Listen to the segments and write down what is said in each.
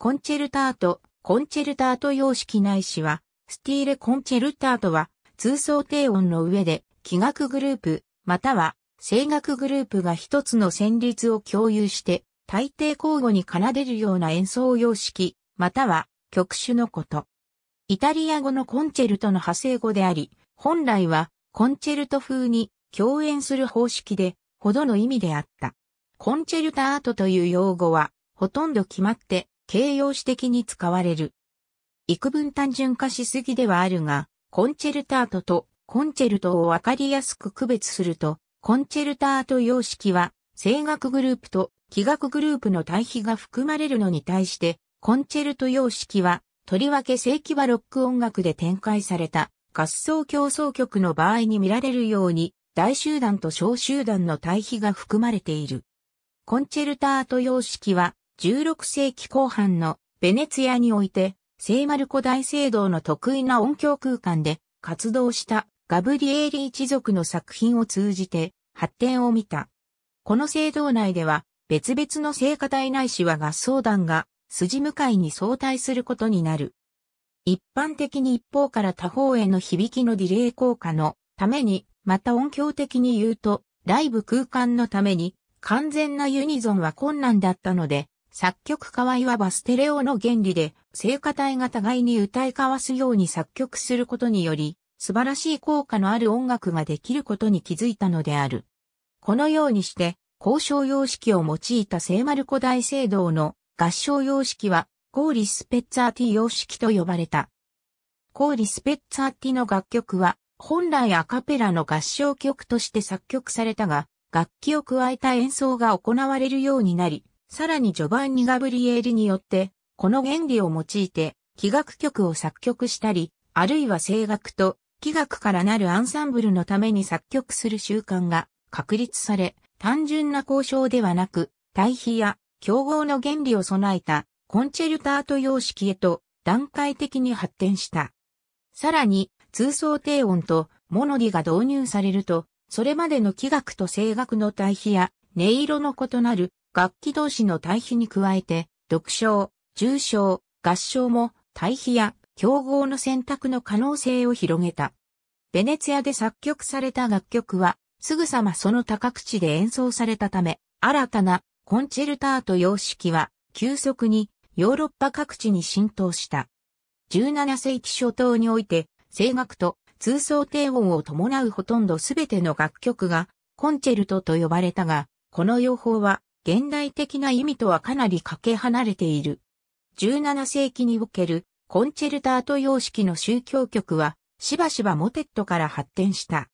コンチェルタート、コンチェルタート様式ないしは、スティーレコンチェルタートは、通奏低音の上で、器楽グループ、または、声楽グループが一つの旋律を共有して、大抵交互に奏でるような演奏様式、または、曲種のこと。イタリア語のコンチェルトの派生語であり、本来は、コンチェルト風に共演する方式で、ほどの意味であった。コンチェルタートという用語は、ほとんど決まって、形容詞的に使われる。幾分単純化しすぎではあるが、コンチェルタートとコンチェルトをわかりやすく区別すると、コンチェルタート様式は、声楽グループと器楽グループの対比が含まれるのに対して、コンチェルト様式は、とりわけ正規はロック音楽で展開された合奏競争曲の場合に見られるように、大集団と小集団の対比が含まれている。コンチェルタート様式は、16世紀後半のベネツィアにおいて、聖マルコ大聖堂の得意な音響空間で活動したガブリエーリ一族の作品を通じて発展を見た。この聖堂内では別々の聖歌隊ないしは合奏団が筋向かいに相対することになる。一般的に一方から他方への響きのディレイ効果のために、また音響的に言うと、ライブ空間のために完全なユニゾンは困難だったので、作曲家はいわばステレオの原理で、聖歌隊が互いに歌い交わすように作曲することにより、素晴らしい効果のある音楽ができることに気づいたのである。このようにして、交渉様式を用いた聖マルコ大聖堂の合唱様式は、コーリスペッツァーティ様式と呼ばれた。コーリスペッツァーティの楽曲は、本来アカペラの合唱曲として作曲されたが、楽器を加えた演奏が行われるようになり、さらにジョバンニ・ガブリエーリによって、この原理を用いて、器楽曲を作曲したり、あるいは声楽と器楽からなるアンサンブルのために作曲する習慣が確立され、単純な交渉ではなく、対比や競合の原理を備えたコンチェルタート様式へと段階的に発展した。さらに、通奏低音とモノディが導入されると、それまでの器楽と声楽の対比や音色の異なる楽器同士の対比に加えて、独唱、重唱、合唱も対比や競合の選択の可能性を広げた。ベネツィアで作曲された楽曲は、すぐさまその多角地で演奏されたため、新たなコンチェルターと様式は急速にヨーロッパ各地に浸透した。17世紀初頭において、声楽と通奏低音を伴うほとんどすべての楽曲がコンチェルトと呼ばれたが、この用法は現代的な意味とはかなりかけ離れている。17世紀におけるコンチェルタート様式の宗教曲はしばしばモテットから発展した。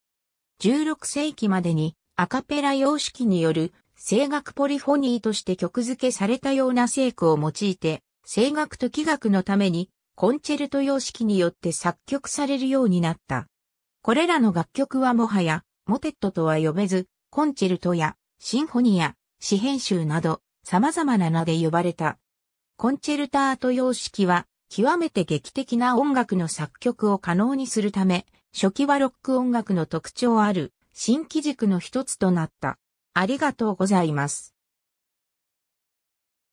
16世紀までにアカペラ様式による声楽ポリフォニーとして曲付けされたような聖句を用いて声楽と器楽のためにコンチェルト様式によって作曲されるようになった。これらの楽曲はもはやモテットとは呼べずコンチェルトやシンフォニア、詩編集など、様々な名で呼ばれた。コンチェルタート様式は、極めて劇的な音楽の作曲を可能にするため、初期はロック音楽の特徴ある、新機軸の一つとなった。ありがとうございます。